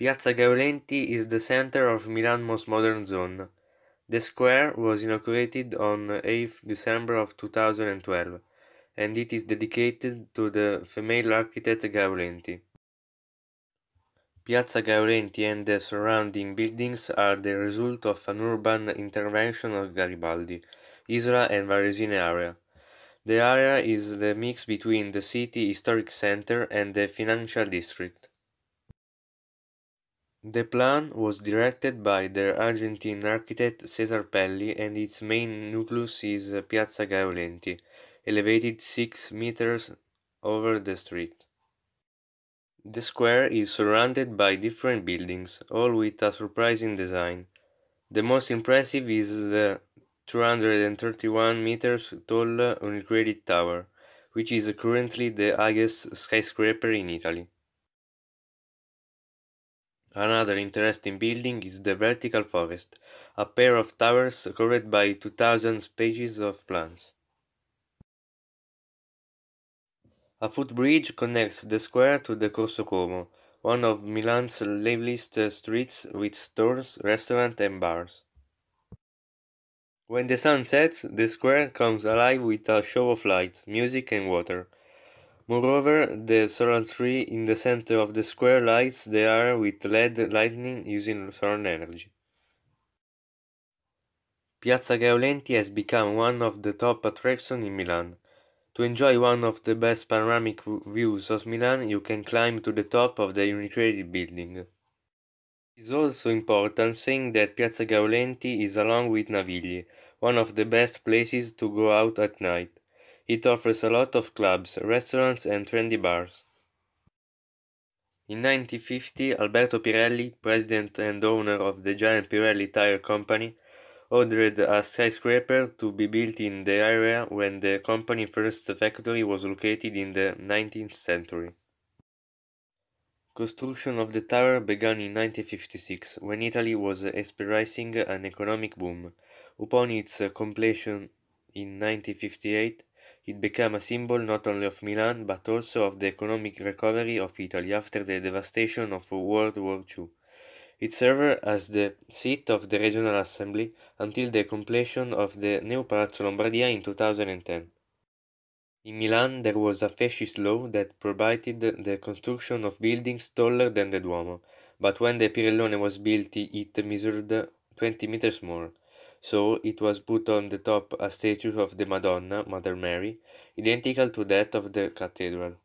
Piazza Gaulentii is the center of Milan's most modern zone. The square was inaugurated on 8th December of 2012 and it is dedicated to the female architect Gaulenti. Piazza Gaulenti and the surrounding buildings are the result of an urban intervention of Garibaldi, Isla and Varesine area. The area is the mix between the city historic center and the financial district. The plan was directed by the Argentine architect Cesar Pelli and its main nucleus is uh, Piazza Gaiolenti, elevated 6 meters over the street. The square is surrounded by different buildings, all with a surprising design. The most impressive is the 231 meters tall uh, Unicredit Tower, which is currently the highest skyscraper in Italy. Another interesting building is the vertical forest, a pair of towers covered by 2000 species of plants. A footbridge connects the square to the Corso Como, one of Milan's liveliest streets with stores, restaurants and bars. When the sun sets, the square comes alive with a show of lights, music and water. Moreover, the solar tree in the center of the square lights the area with LED lighting using solar energy. Piazza Gaulenti has become one of the top attractions in Milan. To enjoy one of the best panoramic views of Milan, you can climb to the top of the Unicredit building. It is also important saying that Piazza Gaulenti is along with Navigli, one of the best places to go out at night. It offers a lot of clubs, restaurants and trendy bars. In 1950, Alberto Pirelli, president and owner of the giant Pirelli Tire Company, ordered a skyscraper to be built in the area when the company's first factory was located in the 19th century. Construction of the tower began in 1956, when Italy was experiencing an economic boom. Upon its completion in 1958, it became a symbol not only of Milan but also of the economic recovery of Italy after the devastation of World War II. It served as the seat of the regional assembly until the completion of the new Palazzo Lombardia in 2010. In Milan there was a fascist law that prohibited the construction of buildings taller than the Duomo, but when the Pirellone was built it measured 20 meters more so it was put on the top a statue of the Madonna, Mother Mary, identical to that of the cathedral.